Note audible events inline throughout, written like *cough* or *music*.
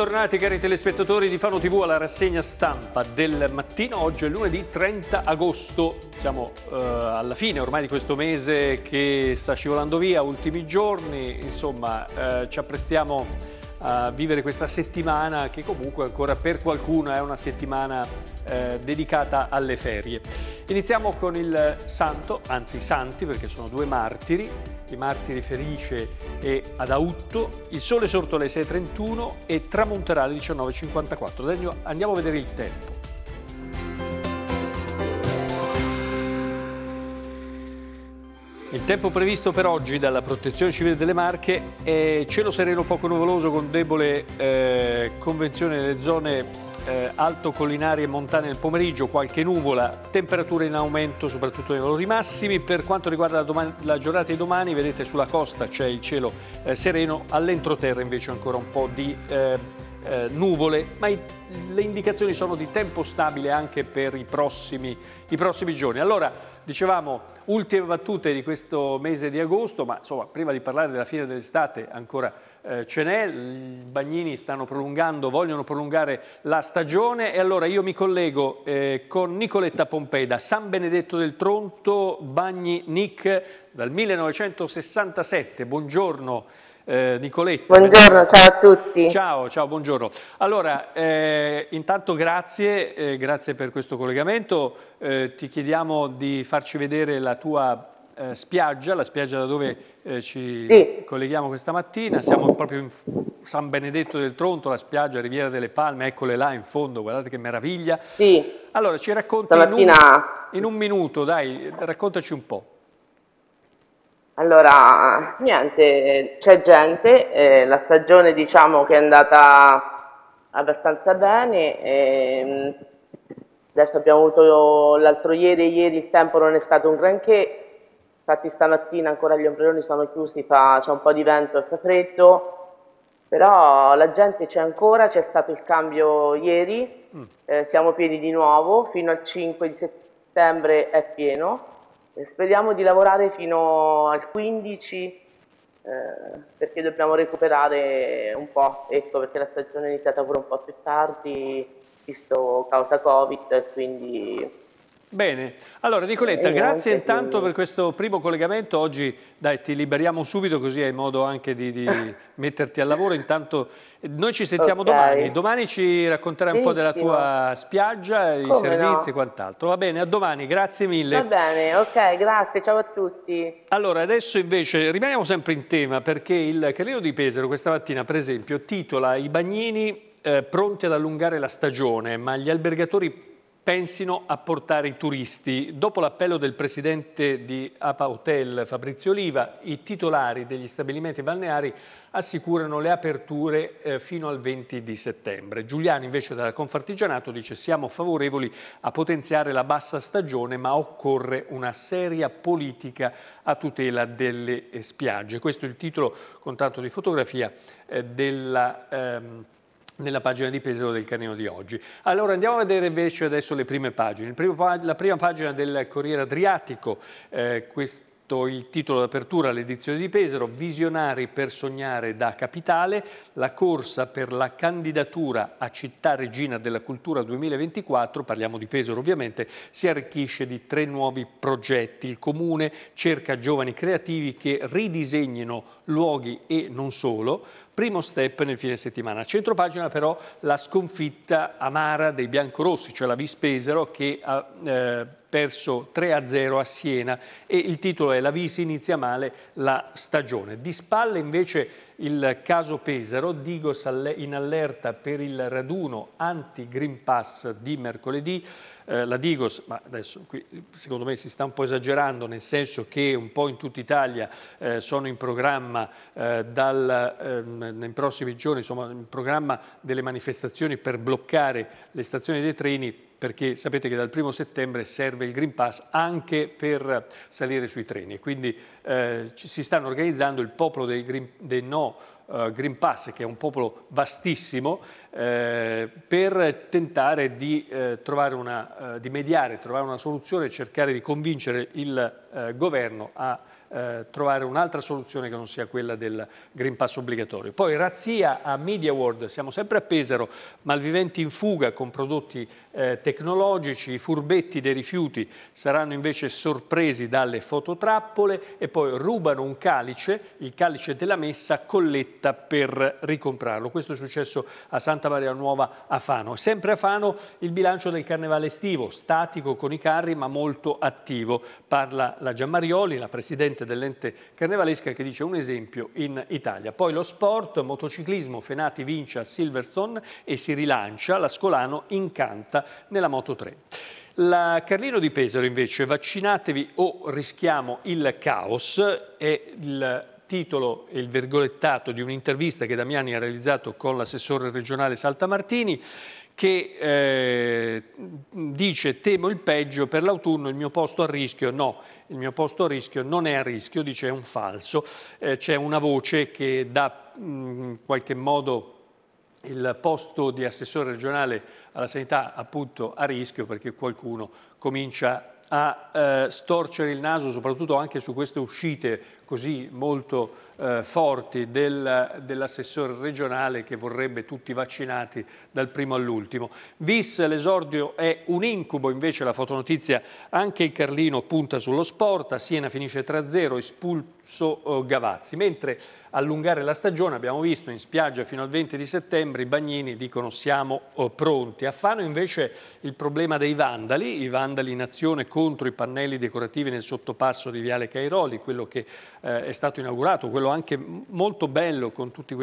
bentornati cari telespettatori di Fano TV alla rassegna stampa del mattino. Oggi è lunedì 30 agosto, siamo eh, alla fine ormai di questo mese che sta scivolando via, ultimi giorni, insomma eh, ci apprestiamo a vivere questa settimana che comunque ancora per qualcuno è una settimana eh, dedicata alle ferie. Iniziamo con il santo, anzi i santi perché sono due martiri, i martiri Felice e Adautto, il sole sorto alle 6.31 e tramonterà alle 19.54. andiamo a vedere il tempo. Il tempo previsto per oggi dalla Protezione Civile delle Marche è cielo sereno poco nuvoloso con debole eh, convenzione nelle zone eh, collinari e montane nel pomeriggio, qualche nuvola, temperature in aumento soprattutto nei valori massimi. Per quanto riguarda la, la giornata di domani, vedete sulla costa c'è il cielo eh, sereno, all'entroterra invece ancora un po' di eh, eh, nuvole, ma i, le indicazioni sono di tempo stabile anche per i prossimi, i prossimi giorni. Allora, dicevamo, ultime battute di questo mese di agosto, ma insomma, prima di parlare della fine dell'estate ancora eh, ce n'è, i bagnini stanno prolungando, vogliono prolungare la stagione e allora io mi collego eh, con Nicoletta Pompeda, San Benedetto del Tronto, Bagni Nick dal 1967. Buongiorno. Eh, Nicoletta. Buongiorno, ciao a tutti. Ciao, ciao, buongiorno. Allora, eh, intanto grazie, eh, grazie per questo collegamento. Eh, ti chiediamo di farci vedere la tua eh, spiaggia, la spiaggia da dove eh, ci sì. colleghiamo questa mattina, siamo proprio in San Benedetto del Tronto, la spiaggia Riviera delle Palme, eccole là in fondo, guardate che meraviglia. Sì. Allora, ci racconti Stamattina... in, un, in un minuto, dai, raccontaci un po'. Allora, niente, c'è gente, eh, la stagione diciamo che è andata abbastanza bene, eh, adesso abbiamo avuto l'altro ieri e ieri il tempo non è stato un granché, infatti stamattina ancora gli ombrelloni sono chiusi, c'è un po' di vento e fa freddo, però la gente c'è ancora, c'è stato il cambio ieri, mm. eh, siamo pieni di nuovo, fino al 5 di settembre è pieno, e speriamo di lavorare fino al 15 eh, perché dobbiamo recuperare un po', ecco perché la stagione è iniziata pure un po' più tardi, visto causa Covid, quindi Bene, allora Nicoletta, eh, grazie intanto per questo primo collegamento, oggi dai, ti liberiamo subito così hai modo anche di, di *laughs* metterti al lavoro, intanto noi ci sentiamo okay. domani, domani ci racconterai Benissimo. un po' della tua spiaggia, Come i servizi e no? quant'altro, va bene, a domani, grazie mille. Va bene, ok, grazie, ciao a tutti. Allora adesso invece rimaniamo sempre in tema perché il Carino di Pesaro questa mattina per esempio titola i bagnini eh, pronti ad allungare la stagione ma gli albergatori pensino a portare i turisti. Dopo l'appello del presidente di APA Hotel Fabrizio Oliva, i titolari degli stabilimenti balneari assicurano le aperture eh, fino al 20 di settembre. Giuliano invece dalla Confartigianato dice siamo favorevoli a potenziare la bassa stagione ma occorre una seria politica a tutela delle spiagge. Questo è il titolo con tanto di fotografia eh, della... Ehm, nella pagina di Pesaro del canino di oggi. Allora andiamo a vedere invece adesso le prime pagine. Primo, la prima pagina del Corriere Adriatico, eh, il titolo d'apertura all'edizione di Pesaro, Visionari per sognare da capitale, la corsa per la candidatura a città regina della cultura 2024, parliamo di Pesaro ovviamente, si arricchisce di tre nuovi progetti. Il comune cerca giovani creativi che ridisegnino luoghi e non solo, Primo step nel fine settimana. A centropagina però la sconfitta amara dei biancorossi, cioè la Vispesero che ha eh, perso 3-0 a Siena e il titolo è La Visi inizia male la stagione. Di spalle invece il caso Pesaro, Digos in allerta per il raduno anti-Green Pass di mercoledì. Eh, la Digos, ma adesso qui secondo me si sta un po' esagerando, nel senso che un po' in tutta Italia eh, sono in programma eh, dal, ehm, nei prossimi giorni, insomma in programma delle manifestazioni per bloccare le stazioni dei treni perché sapete che dal primo settembre serve il Green Pass anche per salire sui treni. Quindi eh, si stanno organizzando il popolo dei, green, dei no uh, Green Pass, che è un popolo vastissimo, eh, per tentare di, eh, trovare una, eh, di mediare, trovare una soluzione e cercare di convincere il eh, governo a trovare un'altra soluzione che non sia quella del Green Pass obbligatorio. Poi razzia a Media World, siamo sempre a Pesaro, malviventi in fuga con prodotti eh, tecnologici, i furbetti dei rifiuti saranno invece sorpresi dalle fototrappole e poi rubano un calice, il calice della messa, colletta per ricomprarlo. Questo è successo a Santa Maria Nuova a Fano. Sempre a Fano il bilancio del carnevale estivo, statico con i carri ma molto attivo. Parla la Giammarioli, la presidente dell'ente carnevalesca che dice un esempio in Italia. Poi lo sport, motociclismo, Fenati vince a Silverstone e si rilancia, la Scolano incanta nella Moto 3. La Carlino di Pesaro invece, vaccinatevi o rischiamo il caos, è il titolo e il virgolettato di un'intervista che Damiani ha realizzato con l'assessore regionale Saltamartini che eh, dice temo il peggio per l'autunno, il mio posto a rischio, no, il mio posto a rischio non è a rischio, dice è un falso, eh, c'è una voce che dà in qualche modo il posto di assessore regionale alla sanità appunto a rischio perché qualcuno comincia a eh, storcere il naso soprattutto anche su queste uscite così molto eh, forti del, dell'assessore regionale che vorrebbe tutti vaccinati dal primo all'ultimo. Vis l'esordio è un incubo, invece la fotonotizia anche il Carlino punta sullo sport, a Siena finisce 3-0, espulso eh, Gavazzi, mentre allungare la stagione abbiamo visto in spiaggia fino al 20 di settembre i bagnini dicono siamo eh, pronti. A Fano invece il problema dei vandali, i vandali in azione contro i pannelli decorativi nel sottopasso di Viale Cairoli, quello che eh, è stato inaugurato, quello anche molto bello con tutte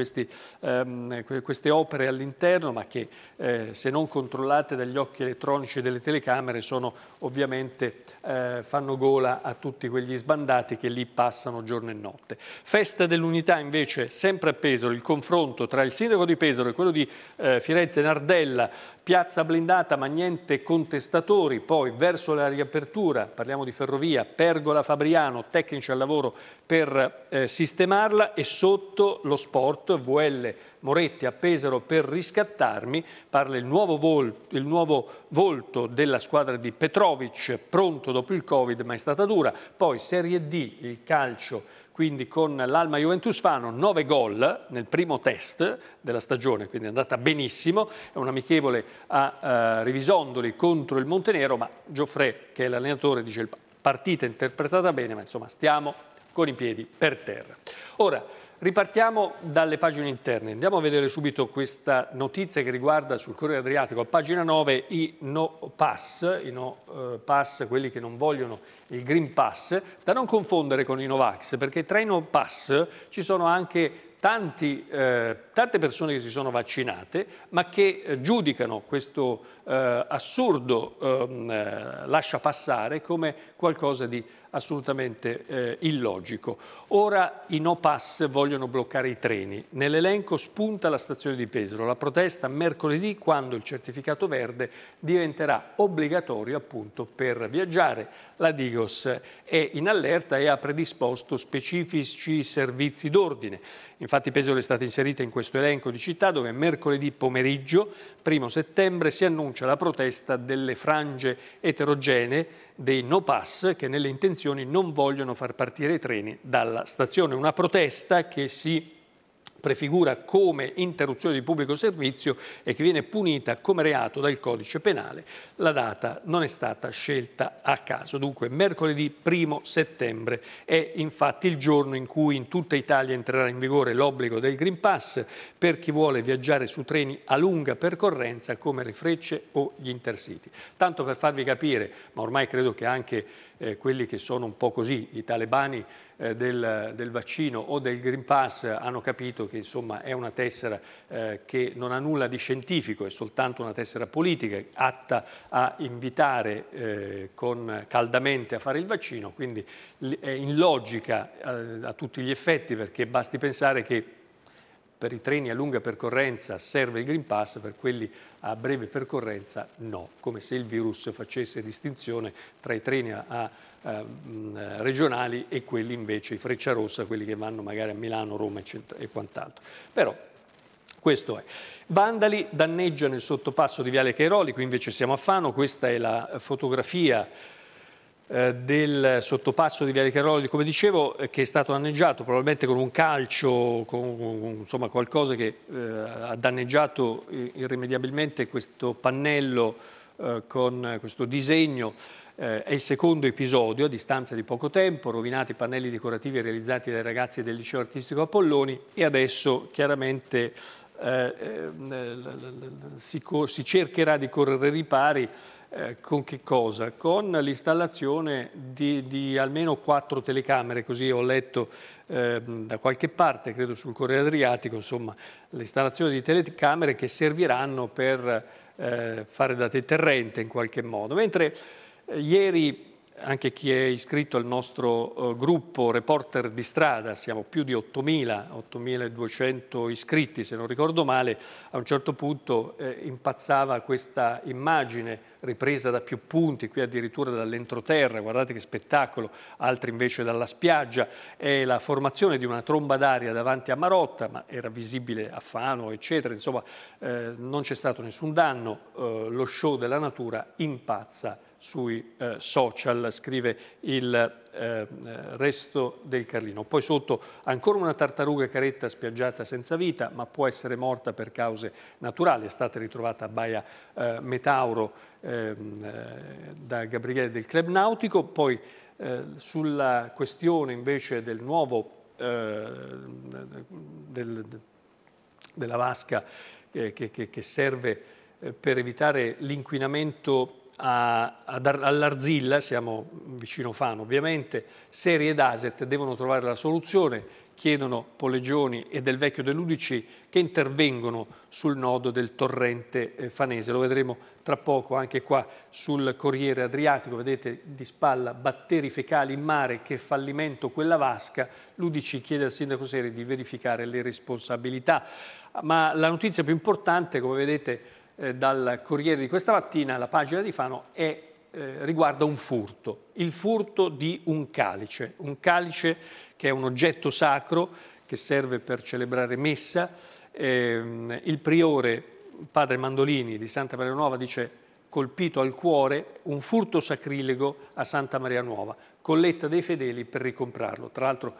ehm, queste opere all'interno, ma che eh, se non controllate dagli occhi elettronici e delle telecamere sono ovviamente eh, fanno gola a tutti quegli sbandati che lì passano giorno e notte. Festa dell'Unità invece sempre a Pesaro, il confronto tra il sindaco di Pesaro e quello di eh, Firenze Nardella, piazza blindata ma niente contestatori, poi verso la riapertura, parliamo di ferrovia, Pergola Fabriano, tecnici al lavoro per eh, sistemarla e sotto lo sport VL Moretti a Pesaro per riscattarmi, parla il nuovo, volto, il nuovo volto della squadra di Petrovic, pronto dopo il Covid ma è stata dura, poi Serie D, il calcio quindi con l'Alma Juventus Fano 9 gol nel primo test della stagione, quindi è andata benissimo, è un amichevole a eh, Rivisondoli contro il Montenero, ma Gioffre, che è l'allenatore, dice partita interpretata bene, ma insomma stiamo con i piedi per terra. Ora, Ripartiamo dalle pagine interne, andiamo a vedere subito questa notizia che riguarda sul Corriere Adriatico, a pagina 9 i no pass, i no eh, pass, quelli che non vogliono il green pass, da non confondere con i Novax, perché tra i no pass ci sono anche tanti, eh, tante persone che si sono vaccinate, ma che eh, giudicano questo eh, assurdo ehm, eh, lascia passare come qualcosa di assolutamente eh, illogico. Ora i no pass vogliono bloccare i treni. Nell'elenco spunta la stazione di Pesaro. La protesta mercoledì quando il certificato verde diventerà obbligatorio appunto per viaggiare. La Digos è in allerta e ha predisposto specifici servizi d'ordine. Infatti Pesaro è stata inserita in questo elenco di città dove mercoledì pomeriggio, primo settembre, si annuncia la protesta delle frange eterogenee dei no pass che nelle intenzioni non vogliono far partire i treni dalla stazione. Una protesta che si prefigura come interruzione di pubblico servizio e che viene punita come reato dal codice penale. La data non è stata scelta a caso, dunque mercoledì 1 settembre è infatti il giorno in cui in tutta Italia entrerà in vigore l'obbligo del Green Pass per chi vuole viaggiare su treni a lunga percorrenza come le frecce o gli intercity. Tanto per farvi capire, ma ormai credo che anche eh, quelli che sono un po' così, i talebani eh, del, del, vaccino o del Green Pass hanno capito che insomma è una tessera eh, che non ha nulla di scientifico, è soltanto una tessera politica atta a invitare eh, con, caldamente a fare il vaccino, quindi è in logica eh, a tutti gli effetti perché basti pensare che per i treni a lunga percorrenza serve il Green Pass, per quelli a breve percorrenza no, come se il virus facesse distinzione tra i treni a, a, a eh, regionali e quelli invece, i freccia rossa, quelli che vanno magari a Milano, Roma e, e quant'altro. Però questo è. Vandali danneggiano il sottopasso di Viale Cairoli, qui invece siamo a Fano, questa è la fotografia eh, del sottopasso di Viale Caroli, come dicevo, eh, che è stato danneggiato probabilmente con un calcio, con, insomma qualcosa che eh, ha danneggiato irrimediabilmente questo pannello eh, con questo disegno. Eh, è il secondo episodio, a distanza di poco tempo, rovinati i pannelli decorativi realizzati dai ragazzi del liceo artistico Apolloni e adesso chiaramente eh, eh, ehm, eh, si, cercherà di correre ripari con che cosa? Con l'installazione di, di, almeno quattro telecamere, così ho letto eh, da qualche parte, credo sul Corriere Adriatico, insomma, l'installazione di telecamere che serviranno per eh, fare da deterrente in qualche modo. Mentre ieri anche chi è iscritto al nostro eh, gruppo Reporter di strada, siamo più di 8.000, 8.200 iscritti se non ricordo male, a un certo punto eh, impazzava questa immagine ripresa da più punti, qui addirittura dall'entroterra, guardate che spettacolo, altri invece dalla spiaggia, è la formazione di una tromba d'aria davanti a Marotta, ma era visibile a Fano, eccetera, insomma eh, non c'è stato nessun danno, eh, lo show della natura impazza sui eh, social, scrive il eh, eh, resto del Carlino. Poi sotto ancora una tartaruga caretta spiaggiata senza vita, ma può essere morta per cause naturali. È stata ritrovata a Baia eh, Metauro ehm, eh, da Gabriele del Club Nautico. Poi eh, sulla questione invece del nuovo del, della vasca che, che, che serve per evitare l'inquinamento a, a, all'Arzilla, siamo vicino Fano ovviamente, Serie ed Aset devono trovare la soluzione, chiedono Polegioni e del vecchio dell'Udici che intervengono sul nodo del torrente eh, fanese. Lo vedremo tra poco anche qua sul Corriere Adriatico, vedete di spalla batteri fecali in mare, che fallimento quella vasca. L'Udici chiede al sindaco Serie di verificare le responsabilità. Ma la notizia più importante, come vedete, eh, dal Corriere di questa mattina, la pagina di Fano, è, eh, riguarda un furto, il furto di un calice, un calice che è un oggetto sacro che serve per celebrare messa. Eh, il priore, padre Mandolini di Santa Maria Nuova, dice colpito al cuore un furto sacrilego a Santa Maria Nuova colletta dei fedeli per ricomprarlo. Tra l'altro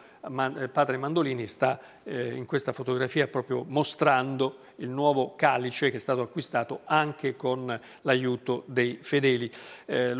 eh, padre Mandolini sta eh, in questa fotografia proprio mostrando il nuovo calice che è stato acquistato anche con l'aiuto dei fedeli. Eh,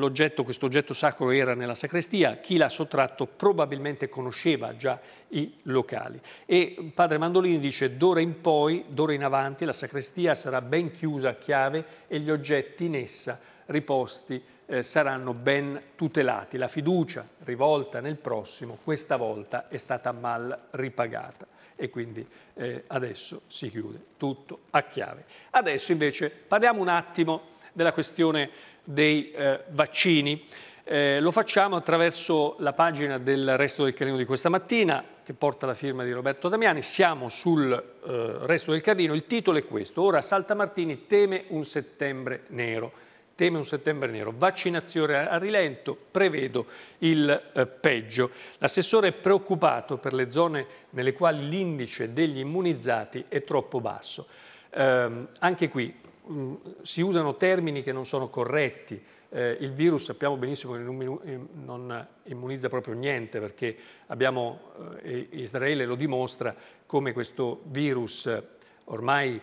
questo oggetto sacro era nella sacrestia, chi l'ha sottratto probabilmente conosceva già i locali. E padre Mandolini dice d'ora in poi, d'ora in avanti, la sacrestia sarà ben chiusa a chiave e gli oggetti in essa riposti eh, saranno ben tutelati. La fiducia rivolta nel prossimo questa volta è stata mal ripagata e quindi eh, adesso si chiude tutto a chiave. Adesso invece parliamo un attimo della questione dei eh, vaccini. Eh, lo facciamo attraverso la pagina del Resto del carino di questa mattina, che porta la firma di Roberto Damiani. Siamo sul eh, Resto del carino. il titolo è questo. Ora Saltamartini teme un settembre nero teme un settembre nero, vaccinazione a rilento, prevedo il eh, peggio. L'assessore è preoccupato per le zone nelle quali l'indice degli immunizzati è troppo basso. Eh, anche qui mh, mm, si usano termini che non sono corretti, eh, il virus sappiamo benissimo che non eh, immunizza proprio niente perché abbiamo, eh, Israele lo dimostra, come questo virus eh, ormai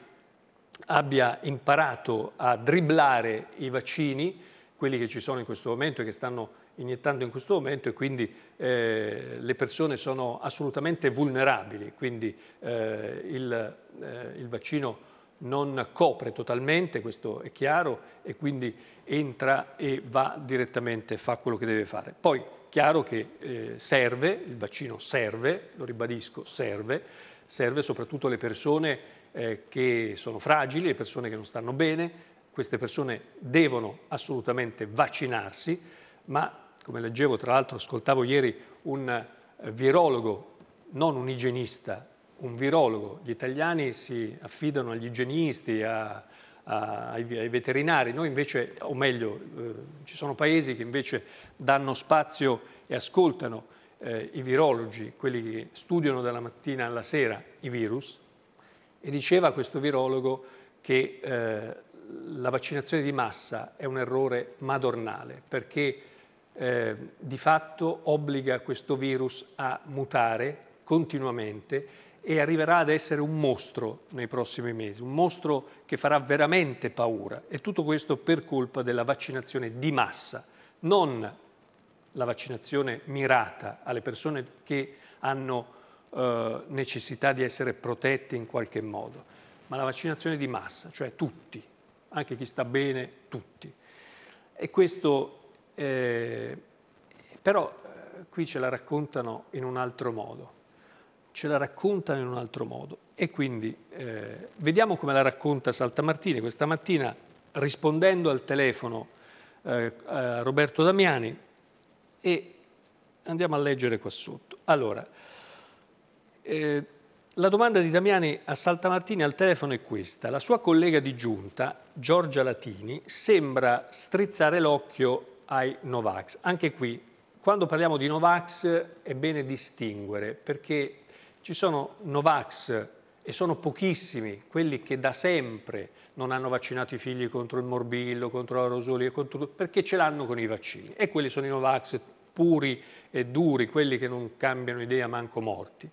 abbia imparato a dribblare i vaccini, quelli che ci sono in questo momento e che stanno iniettando in questo momento e quindi eh, le persone sono assolutamente vulnerabili, quindi eh, il, eh, il, vaccino non copre totalmente, questo è chiaro, e quindi entra e va direttamente, fa quello che deve fare. Poi è chiaro che eh, serve, il vaccino serve, lo ribadisco, serve, serve soprattutto alle persone eh, che sono fragili, le persone che non stanno bene, queste persone devono assolutamente vaccinarsi, ma come leggevo tra l'altro, ascoltavo ieri un eh, virologo, non un igienista, un virologo, gli italiani si affidano agli igienisti, a, a, ai, veterinari, noi invece, o meglio, eh, ci sono paesi che invece danno spazio e ascoltano eh, i virologi, quelli che studiano dalla mattina alla sera i virus, e diceva questo virologo che eh, la vaccinazione di massa è un errore madornale perché eh, di fatto obbliga questo virus a mutare continuamente e arriverà ad essere un mostro nei prossimi mesi, un mostro che farà veramente paura e tutto questo per colpa della vaccinazione di massa, non la vaccinazione mirata alle persone che hanno eh, necessità di essere protetti in qualche modo, ma la vaccinazione di massa, cioè tutti, anche chi sta bene, tutti. E questo, eh, però eh, qui ce la raccontano in un altro modo, ce la raccontano in un altro modo. E quindi eh, vediamo come la racconta Saltamartini questa mattina rispondendo al telefono eh, a Roberto Damiani e andiamo a leggere qua sotto. Allora, eh, la domanda di Damiani a Saltamartini al telefono è questa. La sua collega di giunta, Giorgia Latini, sembra strizzare l'occhio ai Novax. Anche qui, quando parliamo di Novax è bene distinguere, perché ci sono Novax e sono pochissimi quelli che da sempre non hanno vaccinato i figli contro il morbillo, contro la rosolia, contro... perché ce l'hanno con i vaccini. E quelli sono i Novax puri e duri, quelli che non cambiano idea manco morti.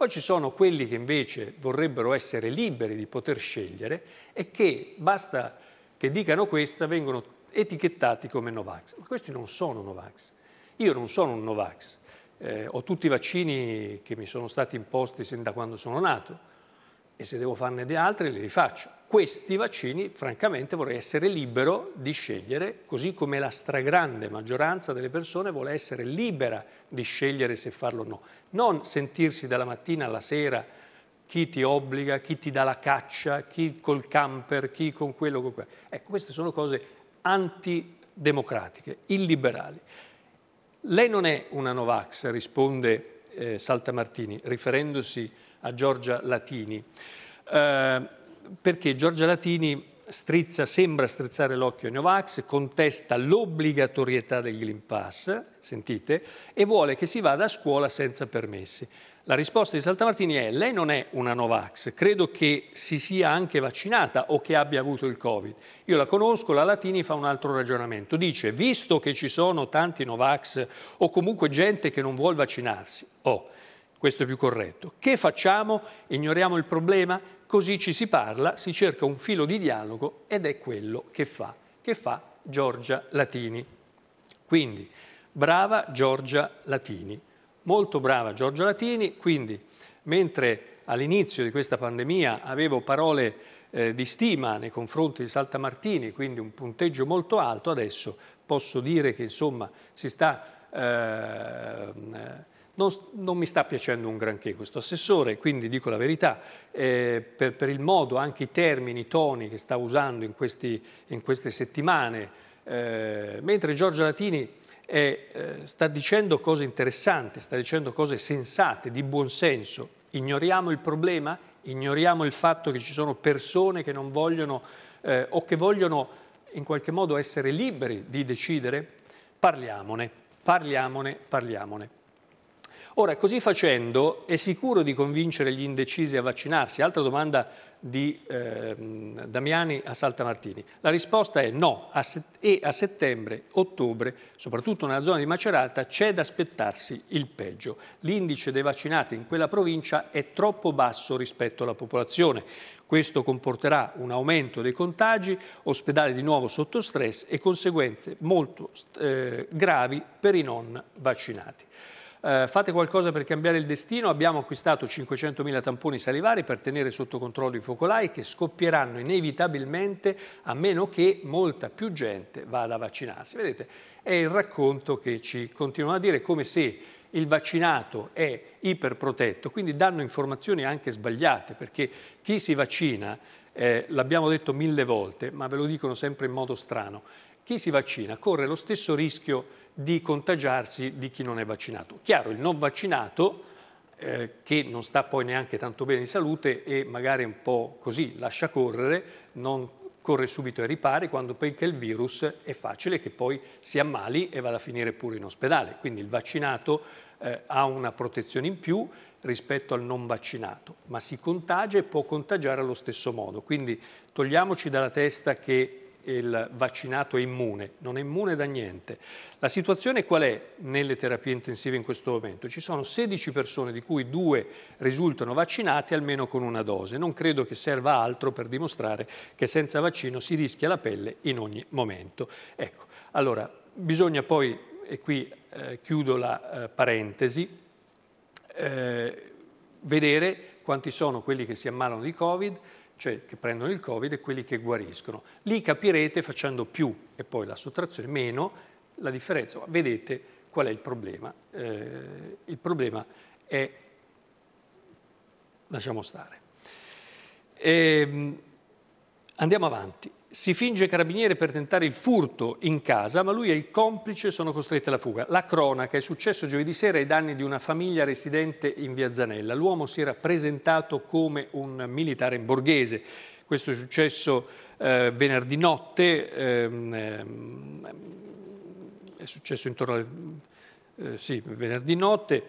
Poi ci sono quelli che invece vorrebbero essere liberi di poter scegliere e che basta che dicano questa vengono etichettati come Novax. Ma questi non sono Novax. Io non sono un Novax. Eh, ho tutti i vaccini che mi sono stati imposti sin da quando sono nato e se devo farne di altri li rifaccio. Questi vaccini, francamente, vorrei essere libero di scegliere, così come la stragrande maggioranza delle persone vuole essere libera di scegliere se farlo o no. Non sentirsi dalla mattina alla sera chi ti obbliga, chi ti dà la caccia, chi col camper, chi con quello, con quello. Ecco, queste sono cose antidemocratiche, illiberali. Lei non è una Novax, risponde eh, Saltamartini, riferendosi a a Giorgia Latini, eh, perché Giorgia Latini strizza, sembra strizzare l'occhio ai Novax, contesta l'obbligatorietà del Green Pass, sentite, e vuole che si vada a scuola senza permessi. La risposta di Saltamartini è lei non è una Novax, credo che si sia anche vaccinata o che abbia avuto il Covid. Io la conosco, la Latini fa un altro ragionamento. Dice, visto che ci sono tanti Novax o comunque gente che non vuole vaccinarsi, oh, questo è più corretto. Che facciamo? Ignoriamo il problema? Così ci si parla, si cerca un filo di dialogo ed è quello che fa, che fa Giorgia Latini. Quindi, brava Giorgia Latini, molto brava Giorgia Latini, quindi mentre all'inizio di questa pandemia avevo parole eh, di stima nei confronti di Salta Martini, quindi un punteggio molto alto, adesso posso dire che insomma si sta... Eh, non, non, mi sta piacendo un granché questo assessore, quindi dico la verità, eh, per, per, il modo, anche i termini, i toni che sta usando in, questi, in queste settimane, eh, mentre Giorgio Latini è, eh, sta dicendo cose interessanti, sta dicendo cose sensate, di buon senso. Ignoriamo il problema, ignoriamo il fatto che ci sono persone che non vogliono eh, o che vogliono in qualche modo essere liberi di decidere, parliamone, parliamone, parliamone. Ora, così facendo, è sicuro di convincere gli indecisi a vaccinarsi? Altra domanda di eh, Damiani a Saltamartini. La risposta è no, a e a settembre, ottobre, soprattutto nella zona di Macerata, c'è da aspettarsi il peggio. L'indice dei vaccinati in quella provincia è troppo basso rispetto alla popolazione. Questo comporterà un aumento dei contagi, ospedali di nuovo sotto stress e conseguenze molto eh, gravi per i non vaccinati eh, fate qualcosa per cambiare il destino, abbiamo acquistato 500.000 tamponi salivari per tenere sotto controllo i focolai che scoppieranno inevitabilmente a meno che molta più gente vada a vaccinarsi. Vedete, è il racconto che ci continuano a dire come se il vaccinato è iperprotetto, quindi danno informazioni anche sbagliate, perché chi si vaccina, eh, l'abbiamo detto mille volte, ma ve lo dicono sempre in modo strano, chi si vaccina corre lo stesso rischio di contagiarsi di chi non è vaccinato. Chiaro, il non vaccinato, eh, che non sta poi neanche tanto bene in salute e magari un po' così lascia correre, non corre subito ai ripari quando penca il virus è facile che poi si ammali e vada a finire pure in ospedale. Quindi il vaccinato eh, ha una protezione in più rispetto al non vaccinato, ma si contagia e può contagiare allo stesso modo. Quindi togliamoci dalla testa che il vaccinato è immune, non è immune da niente. La situazione qual è nelle terapie intensive in questo momento? Ci sono 16 persone di cui due risultano vaccinate almeno con una dose. Non credo che serva altro per dimostrare che senza vaccino si rischia la pelle in ogni momento. Ecco, allora bisogna poi, e qui eh, chiudo la eh, parentesi, eh, vedere quanti sono quelli che si ammalano di Covid, cioè che prendono il Covid e quelli che guariscono. Lì capirete facendo più e poi la sottrazione meno la differenza. Vedete qual è il problema. Eh, il problema è, lasciamo stare. Ehm, Andiamo avanti. Si finge carabiniere per tentare il furto in casa, ma lui e il complice sono costretti alla fuga. La cronaca è successo giovedì sera ai danni di una famiglia residente in Via Zanella. L'uomo si era presentato come un militare in borghese. Questo è successo eh, venerdì notte, ehm, ehm è successo intorno alle... Eh, sì, venerdì notte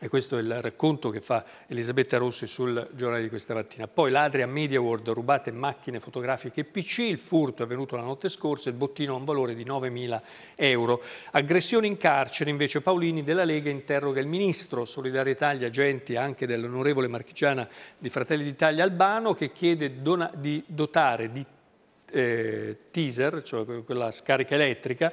e questo è il racconto che fa Elisabetta Rossi sul giornale di questa mattina. Poi ladri Media World, rubate macchine fotografiche e PC, il furto è avvenuto la notte scorsa, il bottino ha un valore di 9.000 euro. Aggressioni in carcere invece Paolini della Lega interroga il ministro, solidarietà agli agenti anche dell'onorevole marchigiana di Fratelli d'Italia Albano che chiede di dotare di eh, teaser, cioè quella scarica elettrica,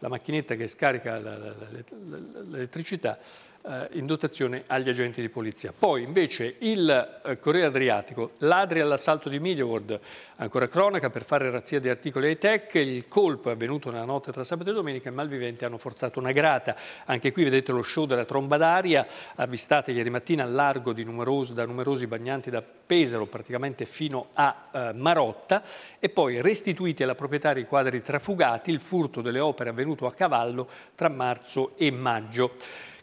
la macchinetta che scarica l'elettricità, eh, in dotazione agli agenti di polizia. Poi invece il eh, Corriere Adriatico, ladri all'assalto di Mediaward, ancora cronaca per fare razzia di articoli ai tech, il colpo è avvenuto nella notte tra sabato e domenica, i malviventi hanno forzato una grata. Anche qui vedete lo show della tromba d'aria, avvistate ieri mattina al largo numerosi, da numerosi bagnanti da Pesaro, praticamente fino a eh, Marotta, e poi restituiti alla proprietaria i quadri trafugati, il furto delle opere avvenuto a cavallo tra marzo e maggio.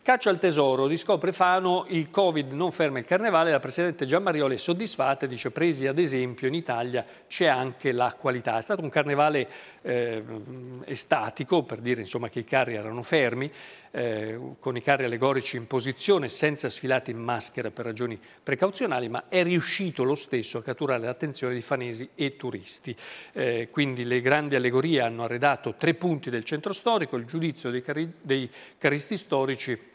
Caccia al tesoro, riscopre Fano, il Covid non ferma il carnevale, la Presidente Gianmariola è soddisfatta, dice presi ad esempio in Italia c'è anche la qualità. È stato un carnevale eh, estatico, per dire insomma, che i carri erano fermi, eh, con i carri allegorici in posizione, senza sfilati in maschera per ragioni precauzionali, ma è riuscito lo stesso a catturare l'attenzione di fanesi e turisti. Eh, quindi le grandi allegorie hanno arredato tre punti del centro storico, il giudizio dei, cari dei caristi storici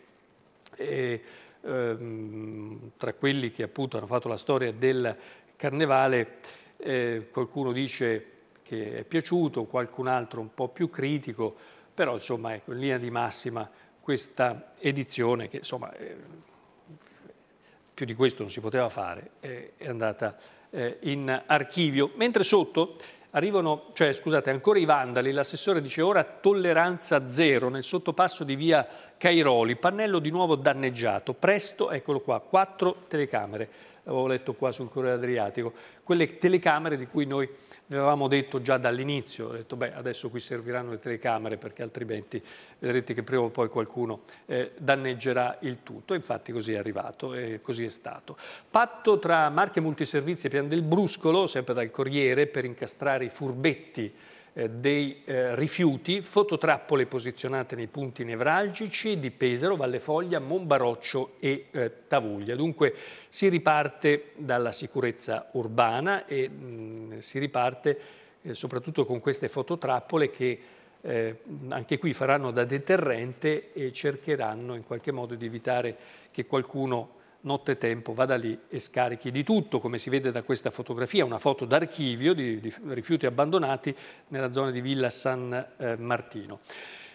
e, ehm, tra quelli che appunto hanno fatto la storia del carnevale, eh, qualcuno dice che è piaciuto, qualcun altro un po' più critico, però insomma ecco, in linea di massima questa edizione che insomma eh, più di questo non si poteva fare, eh, è andata eh, in archivio. Mentre sotto Arrivano, cioè scusate, ancora i vandali, l'assessore dice ora tolleranza zero nel sottopasso di via Cairoli, pannello di nuovo danneggiato, presto, eccolo qua, quattro telecamere l'avevo letto qua sul Corriere Adriatico, quelle telecamere di cui noi avevamo detto già dall'inizio, ho detto beh adesso qui serviranno le telecamere perché altrimenti vedrete che prima o poi qualcuno eh, danneggerà il tutto, infatti così è arrivato e così è stato. Patto tra Marche Multiservizi e Pian del Bruscolo, sempre dal Corriere, per incastrare i furbetti eh, dei eh, rifiuti, fototrappole posizionate nei punti nevralgici di Pesaro, Valle Foglia, Monbaroccio e eh, Tavuglia. Dunque si riparte dalla sicurezza urbana e mh, mm, si riparte eh, soprattutto con queste fototrappole che eh, anche qui faranno da deterrente e cercheranno in qualche modo di evitare che qualcuno nottetempo vada lì e scarichi di tutto, come si vede da questa fotografia, una foto d'archivio di, di, rifiuti abbandonati nella zona di Villa San eh, Martino.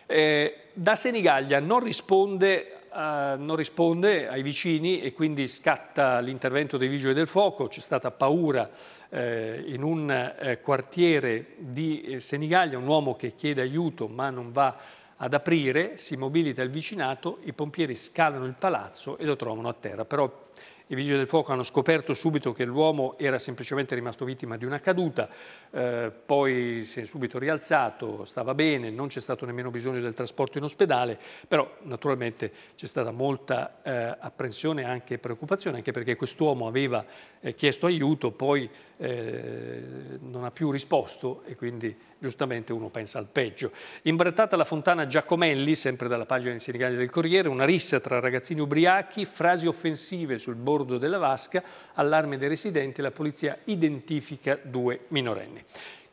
Eh, da Senigallia non risponde Uh, non risponde ai vicini e quindi scatta l'intervento dei vigili del fuoco, c'è stata paura eh, in un eh, quartiere di eh, Senigallia, un uomo che chiede aiuto ma non va a ad aprire si mobilita il vicinato, i pompieri scalano il palazzo e lo trovano a terra. Però i vigili del fuoco hanno scoperto subito che l'uomo era semplicemente rimasto vittima di una caduta, eh, poi si è subito rialzato, stava bene, non c'è stato nemmeno bisogno del trasporto in ospedale, però naturalmente c'è stata molta eh, apprensione e anche preoccupazione, anche perché quest'uomo aveva eh, chiesto aiuto, poi eh, non ha più risposto e quindi giustamente uno pensa al peggio. Imbrattata la fontana Giacomelli, sempre dalla pagina in Senigallia del Corriere, una rissa tra ragazzini ubriachi, frasi offensive sul bordo della vasca, allarme dei residenti, la polizia identifica due minorenni.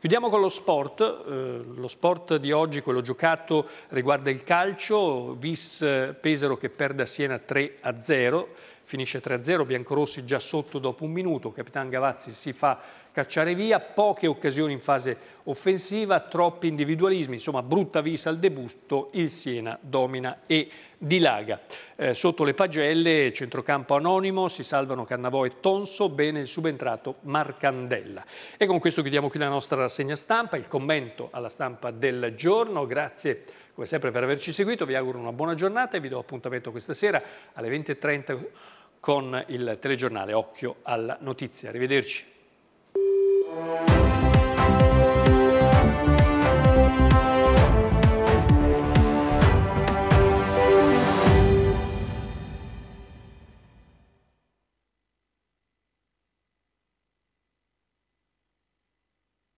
Chiudiamo con lo sport, eh, lo sport di oggi, quello giocato, riguarda il calcio, Vis eh, Pesaro che perde a Siena 3 a 0, finisce 3-0, Biancorossi già sotto dopo un minuto, Capitan Gavazzi si fa cacciare via, poche occasioni in fase offensiva, troppi individualismi, insomma brutta vista al debutto, il Siena domina e dilaga. Eh, sotto le pagelle, centrocampo anonimo, si salvano Cannavò e Tonso, bene il subentrato Marcandella. E con questo chiudiamo qui la nostra rassegna stampa, il commento alla stampa del giorno, grazie come sempre per averci seguito, vi auguro una buona giornata e vi do appuntamento questa sera alle 20.30 con il telegiornale Occhio alla Notizia. Arrivederci.